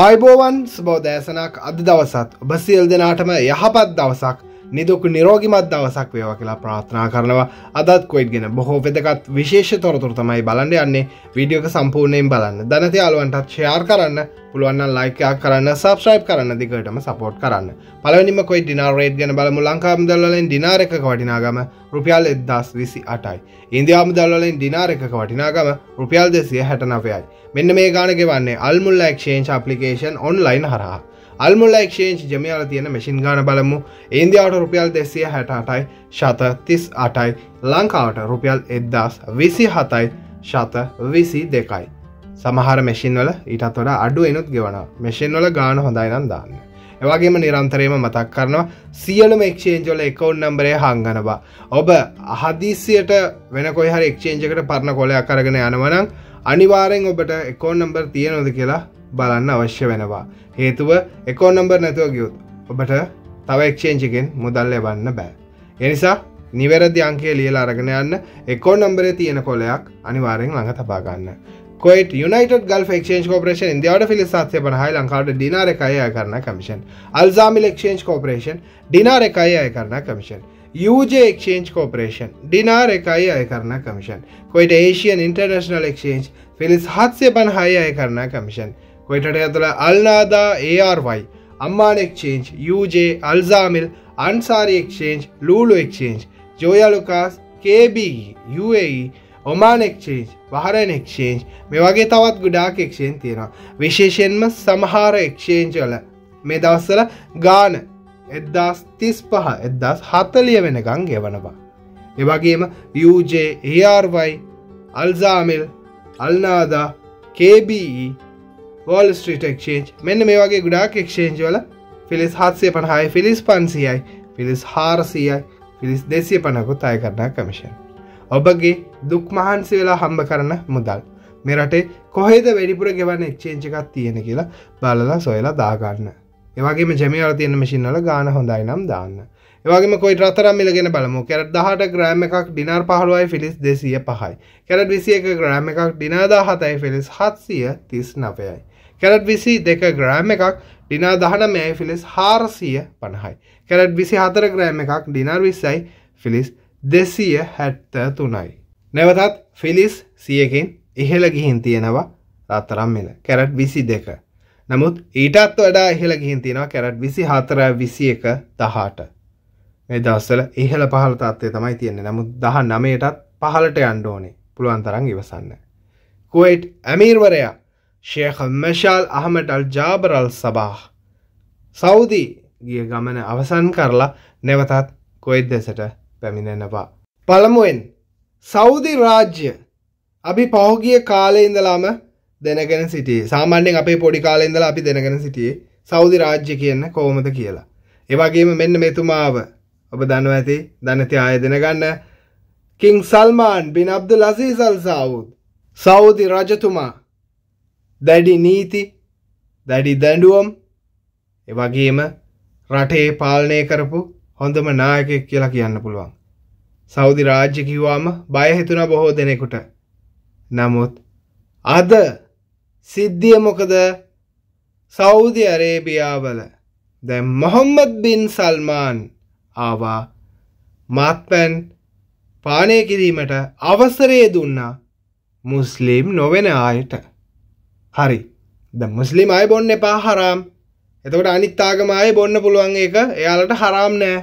ආයිබෝවන් ස්බෝධෑසනක් අද දවසත් ඔබ සියල් දෙනාටම යහපත් දවසක් නිදුක් නිරෝගිමත් දවසක් වේවා කියලා ප්‍රාථනා කරනවා අදත් කොයිට් ගෙන බොහෝ වෙදකත් විශේෂ තොරතුර තමයි බලන්න යන්නේ වීඩියෝක සම්පූර්ණයෙන් බලන්න ධනතියාලුවන්ටත් ෂයාර් කරන්න පුළුවන්න ලයිකයක් කරන්න සබස්්‍රයිප් කරන්න දිකටම සපෝට් කරන්න පලවනිම කොයි ඩිනාරේට් ගැන බලමු ලංකාම් දල්ලෙන් ඩිනාරක වටිනාගම රුපියල් එදස් විසි අටයි ඉන්දයාම දල්ලෙන් ඩිනාරක වටිනාගම රුපියල් දෙසිය හැටනවයයි මෙන්න මේ ගානගෙවන්නේ අල්මුල්ල ක්ෂේන් ප්ලිකේෂන් ඔන්ලයින් හරහා අල්මුල්ලක්ෂේෂ ජමියාල තියෙන මැසින් ගාන බලමු ඉන්දියාවට රුපියල් දෙසිය හැටටයි ශත තිස් අටයි ලංකාවට රුපියල් එද්දස් විසි හතයි ශත විසි දෙකයි. සමහර මැසින්වල ඉටත් වඩ අඩු එනුත් ගෙවන මැසින්වල ගාන හොඳයිනම් දාන්න. එවගේම නිරන්තරයම මතක් කරනවා සියලම එක්ෂේන්ජොල එකවුන් නම්බරේ හංගනවා. ඔබ අහදිසියට වෙන කොහර එක්ෂේන්ජකට පරණ කොලයක් කරගෙන යනවනං අනිවාරෙන් ඔබට එකෝ නම්බර් තියෙනොද කියලා බලන්න අවශ්‍ය වෙනවා හේතුව එකෝ නම්බර් නැතුව ගියුත් ඔබට තව එක්ෂේංචිකෙන් මුදල් ලබන්න බෑ එනිසා නිවැරදි අංකය ලියලා අරගෙන යන්න එකෝ නම්බරේ තියෙන කොලයක් අනිවාරෙන් ළඟ තබාගන්න කොයිට යුනට ගල් ක්ෂේන් කෝපරේෂන් ඉන්දියාවට ිලිස්සාත්ය පනහයි ලංකාවට ඩිනාර එකය අය කරන කමිෂන් අල්සාමිල් ක්ෂේන් කෝපරේෂන් ඩිනාර එකයි අය කරන කමිෂන් ක්ෂේන් කෝපරේෂන් ඩිනාර එකයි අය කරන කමිෂන් කොයිට ඒෂියන් ඉන්ටර්නශනල් ක්ෂේන් ෆිලිස් හත්සය පනහයි අය කරන කමිෂන් කොයිටට ඇතුළ අල්නාදා ARY අම්මාන exchange UJ Al Zamil Ansari exchange Lulu exchange Joyalukkas KB UAE Oman exchange Bahrain exchange මේ වගේ තවත් ගුඩාක් එක්ෂේන් තියෙනවා විශේෂයෙන්ම සමහාර එක්ෂේන්ජල මේ දවස්සල ගාන එද්දස් තිස් පහ එද්දස් හතලිය වෙනකං ගෙවනවා එවගේම UJ ARY Al Zamil Al Nada KBE wall street exchange මෙන්න මේ වගේ ගුඩාක් එක්ෂේන්ජ්වල පිලිස් හත්සය පණහාය ෆිලිස් පන්සියයි පිලිස් හාරසියයි පිලිස් දෙසිය පනකුත් අය කරනා කමිෂන්. ඔබගේ දුක් මහන්සි වෙලා හම්බ කරන මුදල්. මෙරටේ කොහෙද වැඩිපුර ගෙවන්න එක්ෂේංචකත් තියෙන කියලා බලලා සොයලා දාගන්න. ඒවගේම ජැමිවල තියෙන මසිින්නල ගාන හොඳයි නම් දාන්න. ඒවගේම කොයි රතරම් මිලගෙන බලමු කැරට දහට ග්‍රෑම් එකක් ඩිනර් පහළුවයි ෆිලිස් දෙසිය පහයි. කැරට විසිය එක ග්‍රෑම් එකක් ඩිනාදා හතයි ෆිලිස් හත්සිය තිස් නපයයි. කැරට් විසි දෙක ග්‍රෑම් එකක් ඩිනා දහන මෙයයි ෆිලිස් හාරසිය පණහයි. කැරට් විසි හතර ග්‍රෑම් එකක් ඩිනර් විස්සයි ෆිලිස් දෙසීය හැත්ත තුනයි. නැවතත් ෆිලිස් සියකින් ඉහළ ගිහින් තියෙනවා රත්තරම් මෙල කැරට් විසි දෙක. නමුත් ඊටත් වඩා ඉහළ ගිහින් තියෙනවා කැරට් විසි හතර විසි එක දහට. මේ දවස්සල ඉහළ පහළ තත්වය තමයි තියෙන්නේ නමුත් දහ නමයටත් පහලට අන්්ඩෝනේ පුළුවන් තරන් ඉවසන්න. කුවයිට් ඇමීර්වරයා ශේඛ මශාල් අහමට අල් ජාබරල් සබාහ සෞදී ගිය ගමන අවසන් කරලා නැවතත් කොයිත් දෙසට පැමිණෙනවා. පළමුුවෙන් සෞදි රාජ්‍ය අපි පහුගිය කාලය ඉඳලාම දෙනගෙන සිටියේ සාමාන්‍යෙන් අපේ පොඩි කාලය ඉඳලා අපි දෙනගෙන සිටියේ සෞදි රාජ්‍ය කියන්න කොහොමද කියලා. ඒවගේම මෙන්න මෙතුමාව ඔබ දන්නවා ඇති දනති ආයදන ගන්න කින් සල්මාන් බින් අබ්දු ලසී සල් සෞද් සෞදි රජතුමා දැඩි නීති දැඩි දැඩුවම් එවගේම රටේ පාලනය කරපු හොඳම නායකෙක් කියලා කියන්න පුළුවන්. සෞදි රාජ්‍ය කිව්වාම බයහිතුන බොහෝ දෙනෙකුට. නමුත් අද සිද්ධිය මොකද සෞදි අරේබියාවල දැ මොහොම්මත් බින් සල්මාන් ආවා මත්පැන් පානය කිරීමට අවසරය දුන්නා මුස්ලිම් නොවෙන ආයට. හරි ද මුස්ලිම් අය බොන්න එපා හරාම් එතකට අනිත්තාගමය බොන්න පුළුවන් එක එයාලට හරාම් නෑ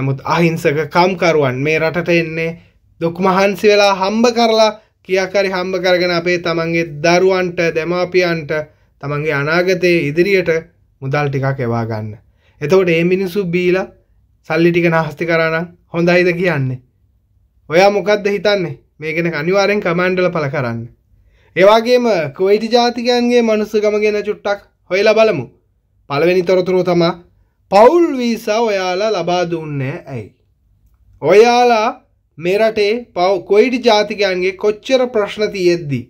නමුත් අහිංසක කම්කරුවන් මේ රටට එන්නේ දුක් මහන්සි වෙලා හම්බ කරලා කියාකරි හම්බ කරගෙන අපේ තමන්ගේ දරුවන්ට දෙමාපියන්ට තමන්ගේ අනාගතයේ ඉදිරියට මුදල් ටිකක් එවා ගන්න. එතකොට ඒ මිනිස්සු බීලා සල්ලි ටික නාස්ති කරනම් හොඳයිද කියන්නේ. ඔයා මොකක්ද හිතන්නේ මේ ගැන අනිවාර්යෙන් කමෙන්ට් වල පළ කරන්න. ඒවාගේම කුවයිටි ජාතිකයන්ගේ මනුස්සකම ගැන චුට්ටක් හොයලා බලමු. පළවෙනි තොරතුරු තමා පවුල් වීසා ඔයාලා ලබා දුන්නේ ඇයි. ඔයාලා මෙරටේ පව් කොයිටි ජාතිකයන්ගේ කොච්චර ප්‍රශ්න තියෙද්දි.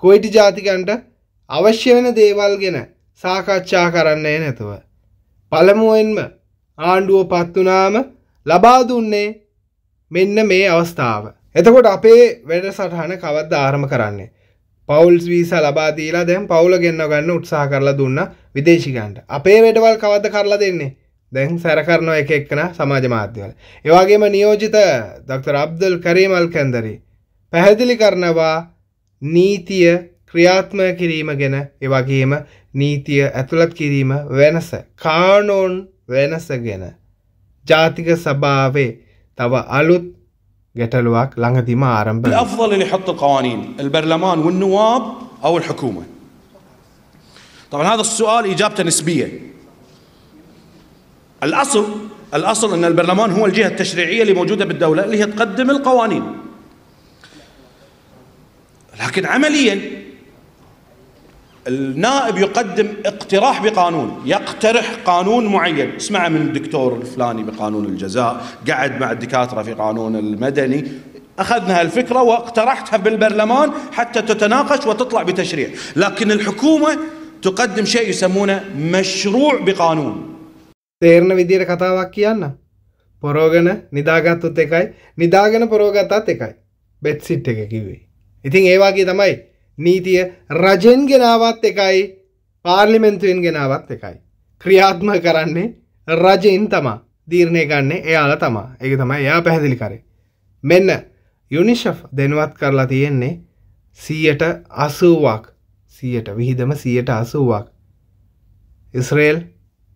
කොයිටි ජාතිකන්ට අවශ්‍ය වෙන දේවල් ගැන සාකච්ඡා කරන්නේ නැතුව. පළමුුවෙන්ම ආණ්ඩුව පත්වනාම ලබා දුන්නේ මෙන්න මේ අවස්ථාව. එතකොට අපේ වැඩ සටහන කවද්ද ආරම කරන්නේ. පවුල්ස් වීස ලබා දීලා දැන් පවුල ගෙන්න්න ගන්න උත්සාහ කරලා දුන්න විදේශිකන්ට අපේ වැඩවල් කවද කරලා දෙන්නේ දැන් සැරකරනො එක එක්කන සමාජ මාධ්‍යවල. ඒවාගේම නියෝජිත දක්තර අබ්දල් කරීමල් කැන්දරි. පැහැදිලි කරනවා නීතිය ක්‍රියාත්ම කිරීම ගැන එවගේම නීතිය ඇතුළත් කිරීම වෙනස කානෝන් වෙනස ගැන ජාතික සභාවේ තව අලුත් قتلوك لانك ما عرم الافضل اللي يحط القوانين البرلمان والنواب او الحكومه طبعا هذا السؤال اجابته نسبيه الاصل الاصل ان البرلمان هو الجهه التشريعيه اللي موجوده بالدوله اللي هي تقدم القوانين لكن عمليا النائب يقدم اقتراح بقانون يقترح قانون معين اسمع من الدكتور الفلاني بقانون الجزاء قعد مع الدكاترة في قانون المدني أخذنا هالفكرة واقترحتها بالبرلمان حتى تتناقش وتطلع بتشريع لكن الحكومة تقدم شيء يسمونه مشروع بقانون තේරණ විදියට කතාවක් කියන්න පොරෝගන නිදාගත්තුත් එකයි නිදාගෙන පොරෝගතත් එකයි බෙත්සිට් එක කිවේ ඉතින් ඒවාගේ තමයි නීතිය රජෙන් ගෙනාවත් එකයි පාර්ලිමෙන්න්තුවෙන් ගෙනාවත් එකයි. ක්‍රියාත්ම කරන්නේ රජයින් තමා දීරණය ගන්නේ එයාල තමා එක තමයි එයා පැහැදිලි කරේ. මෙන්න යුනිශෆ් දෙනවත් කරලා තියෙන්නේ සීයට අසුවක් සීයට විහිදම සීයට අසුවක්. ඉස්රේල්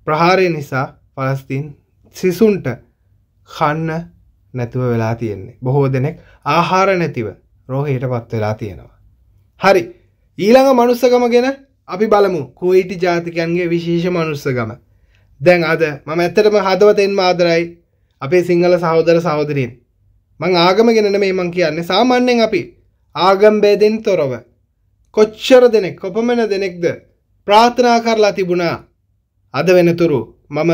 ප්‍රහාරය නිසා පලස්තින් සිසුන්ට කන්න නැතුව වෙලා තියෙන්නේ. බොහෝ දෙනෙක් ආහාර නැතිව රෝහයට පත් වෙලා තියෙනවා. හරි ඊළඟ මනුස්සකම ගෙන අපි බලමු කෝයිටි ජාතිකයන්ගේ විශේෂ මනුස්සකම දැන් අද මම ඇත්තටම හදවතෙන් මාදරයි අපේ සිංහල සහෝදර සහෝදරින් මං ආගම ගෙනන මේ මං කියන්නේ සාමාන්‍යයෙන් අපි ආගම්බේදෙන් තොරව කොච්චර දෙනෙක් කොපමණ දෙනෙක්ද ප්‍රාථනා කරලා තිබුණා අද වෙනතුරු මම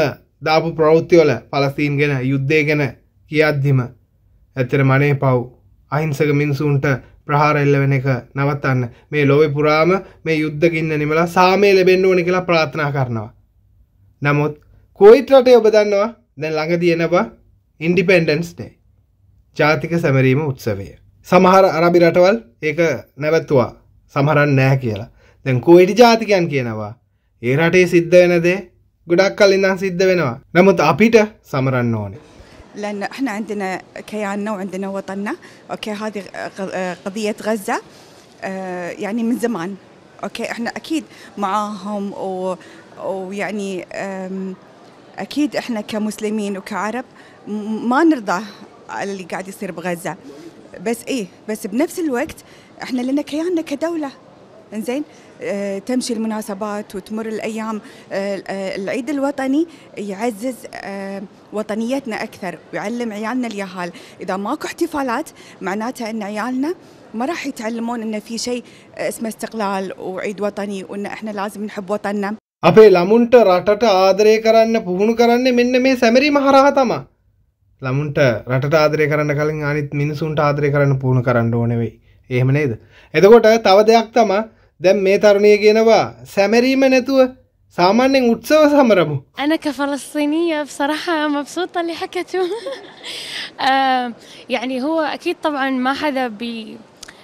දාපු ප්‍රෞත්තිවල පලස්තීන් ගැන යුද්ධය ගැන කියද්දිම ඇතර මනේ පව් අහිංසක මිනිසුන්ට ප්‍රහාර එල්ල වෙන එක නවත්තන්න මේ ලොවේ පුරාම මේ යුද්ධගින්න නිමලා සාමය ලැබෙන්න ඕන කියලා ප්‍රාර්ථනා කරනවා. නමුත් කොයිත් රටේ ඔබ දන්නවා දැන් ළඟදී එනවා ඉන්ඩිපෙන්ඩන්ස් ඩේ. ජාතික සැමරීම උත්සවය. සමහර අරබි රටවල් ඒක නැවැත්තුවා. සමහරන් නැහැ කියලා. දැන් කොයිටි ජාතිකයන් කියනවා ඒ රටේ සිද්ධ වෙන දේ ගොඩක් කලින් ඉඳන් සිද්ධ වෙනවා. නමුත් අපිට සමරන්න ඕනේ. لان احنا عندنا كياننا وعندنا وطننا اوكي هذه قضيه غزه آه، يعني من زمان اوكي احنا اكيد معاهم و ويعني اكيد احنا كمسلمين وكعرب ما نرضى على اللي قاعد يصير بغزه بس ايه بس بنفس الوقت احنا لنا كياننا كدوله انزين آه، تمشي المناسبات وتمر الايام آه، آه، العيد الوطني يعزز وطنيتنا اكثر ويعلم عيالنا اليهال اذا ماكو احتفالات معناتها ان عيالنا ما راح يتعلمون ان في شيء اسمه استقلال وعيد وطني وان احنا لازم نحب وطننا ابي අපේ ළමුන්ට රටට ආදරය කරන්න පුහුණු කරන්න මෙන්න මේ සැමරීම හරහා තමා. ළමුන්ට රට ආදරය කරන්න කලින් අනිත් ادري ආදරය කරන්න පුහුණු دوني ඕනෙවෙයි. එහෙම නේද. එතකොට තව දෙයක් තමා දැන් මේ තරුණිය කියනවා සැමරීම නැතුව سامانين وتسوى سامرمو أنا كفلسطينية بصراحة مبسوطة اللي حكته آه يعني هو أكيد طبعا ما حدا بي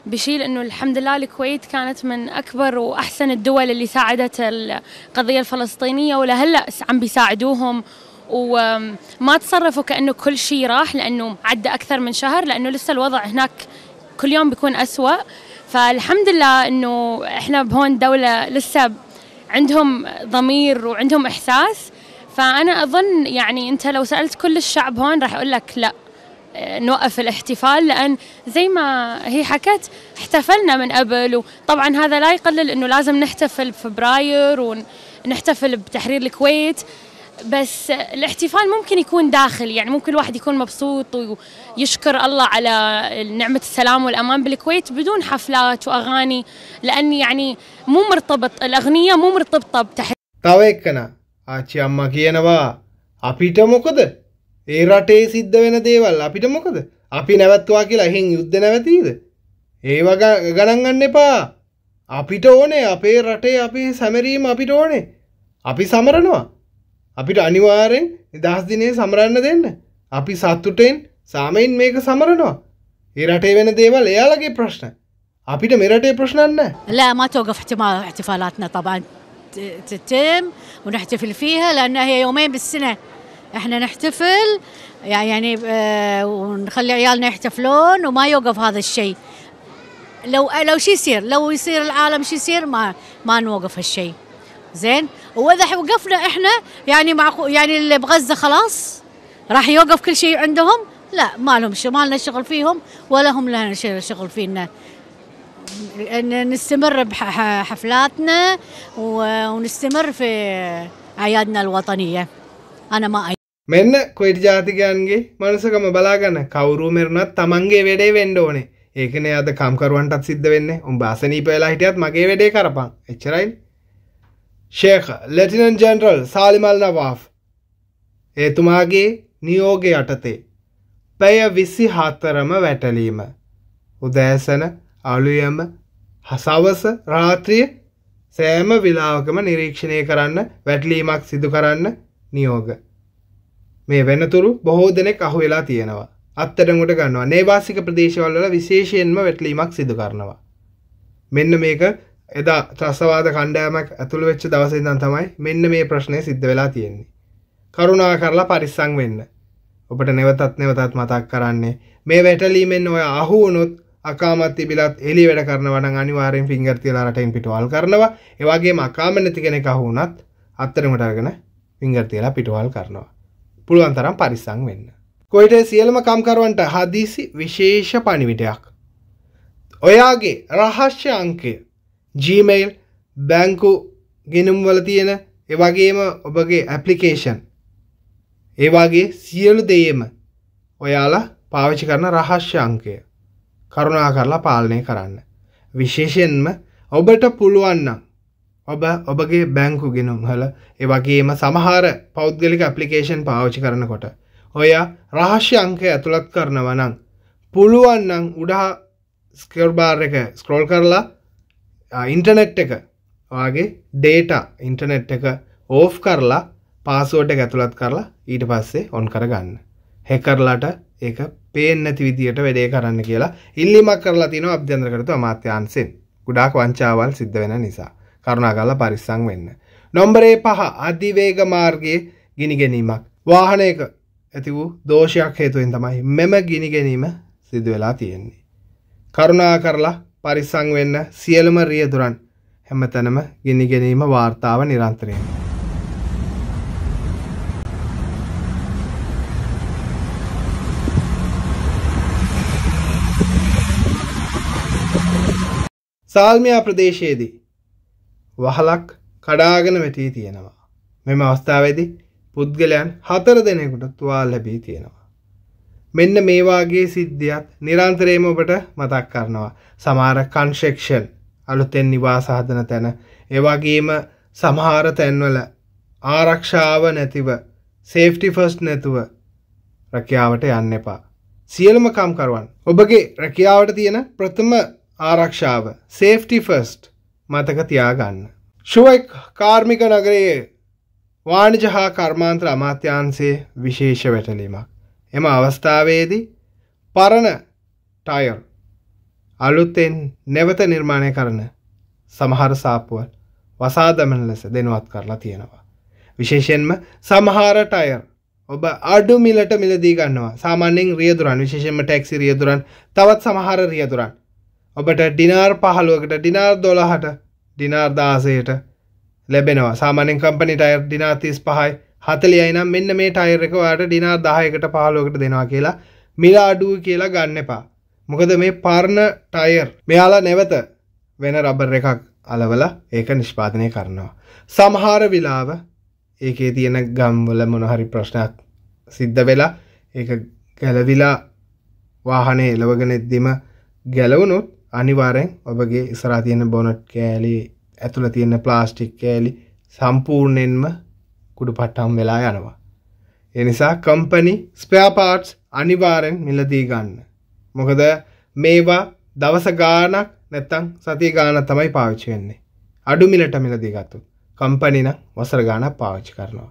بشيل انه الحمد لله الكويت كانت من اكبر واحسن الدول اللي ساعدت القضيه الفلسطينيه ولهلا عم بيساعدوهم وما تصرفوا كانه كل شيء راح لانه عدى اكثر من شهر لانه لسه الوضع هناك كل يوم بيكون اسوأ فالحمد لله انه احنا بهون دوله لسه عندهم ضمير وعندهم احساس فانا اظن يعني انت لو سالت كل الشعب هون راح اقول لك لا نوقف الاحتفال لان زي ما هي حكت احتفلنا من قبل وطبعا هذا لا يقلل انه لازم نحتفل بفبراير ونحتفل بتحرير الكويت بس الاحتفال ممكن يكون داخل يعني ممكن الواحد يكون مبسوط ويشكر الله على نعمة السلام والأمان بالكويت بدون حفلات وأغاني لأن يعني مو مرتبط الأغنية مو مرتبطة بتحديد තව එක්කන ආච්චි අම්මා කියනවා අපිට මොකද ඒ රටේ සිද්ධ වෙන දේවල් අපිට මොකද අපි නැවත්වා කියලා හින් යුද්ධ නැවතීද ඒ වගේ ගණන්ගන්න එපා අපිට ඕනේ අපේ රටේ අපේ සැමරීම අපිට ඕනේ අපි සමරනවා අපිට අනිවාරෙන් දහස් දිනේ සමරන්න දෙන්න. අපි සත්තුටෙන් සාමයින් මේක සමරනවා. ඒ රටේ වෙන දේවල් එයාලගේ ප්‍රශ්න. අපිට මෙරටේ ප්‍රශ්නන්න. لا ما توقف احتفالاتنا طبعا تتم ونحتفل فيها لأن هي يومين بالسنة احنا نحتفل يعني آه، ونخلي عيالنا يحتفلون وما يوقف هذا الشيء. لو لو شو يصير لو يصير العالم شو يصير ما ما نوقف هالشيء زين واذا وقفنا احنا يعني مع يعني اللي بغزه خلاص راح يوقف كل شيء عندهم لا ما لهم ما لنا شغل فيهم ولا هم لنا شغل فينا ان نستمر بحفلاتنا ونستمر في اعيادنا الوطنيه انا ما أي... මෙන්න කොයිට ජාතිකයන්ගේ මනසකම බලාගන්න කවුරු මෙරනත් තමන්ගේ වැඩේ වෙන්ඩ ඕනේ ඒකන අද කම්කරුවන්ටත් සිද්ධ වෙන්න උම් බාසනී පෙලා හිටියත් මගේ වැඩේ කරපා එච්චරයි ශේඛ ලෙටිනන් ජෙනරල් සාලිමල් නවාෆ් එතුමාගේ නියෝග යටතේ පැය විසි හතරම වැටලීම උදෑසන අලුයම හසවස රාත්‍රිය සෑම විලාවකම නිරීක්ෂණය කරන්න වැටලීමක් සිදු කරන්න නියෝග මේ වෙනතුරු බොහෝ දෙනෙක් අහු වෙලා තියෙනවා අත්තටගොට ගන්නවා නේවාසික ප්‍රදේශවල්ල විශේෂයෙන්ම වැටලීමක් සිදු කරනවා මෙන්න මේක එදා ත්‍රස්වාද කණ්ඩෑමක් ඇතුළු වෙච්ච දවසේ ඉඳන් තමයි මෙන්න මේ ප්‍රශ්නේ සිද්ධ වෙලා තියෙන්නේ. කරුණා කරලා පරිස්සම් වෙන්න. ඔබට නැවතත් නැවතත් මතක් කරන්නේ මේ වැටලීමෙන් ඔය අහු වුණොත් අකාමත් තිබිලත් එලි වැඩ කරනවා නම් අනිවාර්යෙන් ෆින්ගර් තියලා රටෙන් පිටවල් කරනවා. ඒ වගේම අකාම නැති කෙනෙක් අහු වුණත් අත්තරමට අරගෙන ෆින්ගර් තියලා පිටවල් කරනවා. පුළුවන් තරම් පරිස්සම් වෙන්න. කොයිට සියලුම කම්කරුවන්ට හදිසි විශේෂ පණිවිඩයක්. ඔයාගේ රහස්‍ය අංකය ජීමයිල් බැංකු ගෙනුම්වල තියෙන එවගේම ඔබගේ ඇපලිකේෂන් ඒවාගේ සියලු දේම ඔයාලා පාවිච්චි කරන රහස්්‍යංකය කරුණා කරලා පාලනය කරන්න විශේෂෙන්ම ඔබට පුළුවන්නම් ඔබ ඔබගේ බැංකු ගෙනුම්හල එවගේම සමහර පෞද්ගලික ඇපලිකේෂන් පාවිච්චි කරනකොට. ඔයා රහශ්‍ය අංකය ඇතුළත් කරනවනං. පුළුවන්නං උඩහා ස්කර්බාර් එක ස්ක්‍රෝල් කරලා ඉන්ටනෙට් එක වගේ ඩේට ඉන්ටනෙට් එක ඕෆ් කරලා පාසුවට එක ඇතුළත් කරලා ඊට පස්සේ ඔන් කරගන්න හැකරලාට ඒක පේනැති විදියට වැඩේ කරන්න කියලා ඉල්ලිමක් කරලා තින අභ්‍යන්ද්‍රකරතු අමාත්‍යන්සෙන් ගුඩාක් වංචාවල් සිද්ධ වෙන නිසා කරුණාගල්ල පරිස්සං වෙන්න. නොම්බරේ පහ අධිවේග මාර්ගයේ ගිනි ගැනීමක් වාහනයක ඇති වූ දෝෂයක් හේතුවෙන් තමයි මෙම ගිනි ගැනීම සිදු වෙලා තියෙන්නේ. කරුණා කරලා පරිසං වෙන්න සියලුම රියදුරන් හැමතැනම ගිනි ගැනීම වාර්තාව නිරන්තරයෙන්. සාල්මයා ප්‍රදේශයේදී වහලක් කඩාගෙන වැටී තියෙනවා. මෙම අවස්ථාවේදී පුද්ගලයන් හතර දෙනෙකුට තුවාල ලැබී තියෙනවා. මෙන්න මේ වාගේ සිද්ධියත් නිරන්තරයෙන්ම ඔබට මතක් කරනවා. සමහර කන්ස්ට්‍රක්ෂන් අලුතෙන් නිවාස හදන තැන, ඒ වගේම සමහර තැන්වල ආරක්ෂාව නැතිව, සේෆ්ටි ෆස්ට් නැතුව රැකියාවට යන්න එපා. සියලුම කම්කරුවන් ඔබගේ රැකියාවට තියෙන ප්‍රථම ආරක්ෂාව සේෆ්ටි ෆස්ට් මතක තියාගන්න. ශුවයි කාර්මික නගරයේ වාණිජ හා කර්මාන්තර අමාත්‍යංශයේ විශේෂ වැටලීමක් එම අවස්ථාවේදී පරණ ටයර් අලුතෙන් නැවත නිර්මාණය කරන සමහර සාපුවල් වසාදමන ලෙස දෙනවත් කරලා තියෙනවා. විශේෂයෙන්ම සමහර ටයර් ඔබ අඩු මිලට මිලදී ගන්නවා සාමාන්‍යයෙන් රියදුරන් විශේෂයෙන්ම ටැක්සි රියදුරන් තවත් සමහර රියදුරන් ඔබට ඩිනාර් පහළුවකට ඩිනාර් දොළහට ඩිනාර් දාසයට ලැබෙනවා සාමානෙන් කම්පනි ටයර් ඩිනාතිස් පහයි හතලියයි නම් මෙන්න මේ ටයර් එක ඔයාට ඩිනා 10කට 15කට දෙනවා කියලා මිල අඩුව කියලා ගන්න එපා. මොකද මේ පරණ ටයර් මෙයාලා නැවත වෙන රබර් එකක් අලවලා ඒක නිෂ්පාදනය කරනවා. සමහර විලාව ඒකේ තියෙන ගම්වල මොන හරි ප්‍රශ්නයක් සිද්ධ වෙලා ඒක ගැලවිලා වාහනේ එලවගෙන එද්දිම ගැලවුණොත් අනිවාරෙන් ඔබගේ ඉස්රා තියෙන බොනට් කෑලි ඇතුළ තියෙන ප්ලාස්ටික් කෑලි සම්පූර්ණයෙන්ම කුඩු පට්ටම් වෙලා යනවා. එනිසා කම්පනි ස්පයාපාට්ස් අනිවාරෙන් මිලදී ගන්න. මොකද මේවා දවස ගානක් නැත්තං සති ගාන තමයි පාවිච්චි වෙන්නේ. අඩු මිලට මිලදී ගත්තුත් කම්පනින වසර ගානක් පාවිච්චි කරනවා.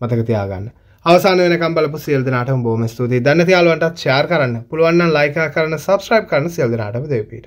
මතක තියාගන්න. අවසාන වෙනකම් බලපු සියලු දෙනාටම බොහොම ස්තුතියි. දැන් තියාලුවන්ටත් ෂෙයාර් කරන්න. පුළුවන් නම් ලයික් කරන්න, subscribe කරන්න සියලු දෙනාටම දෙවි පිට.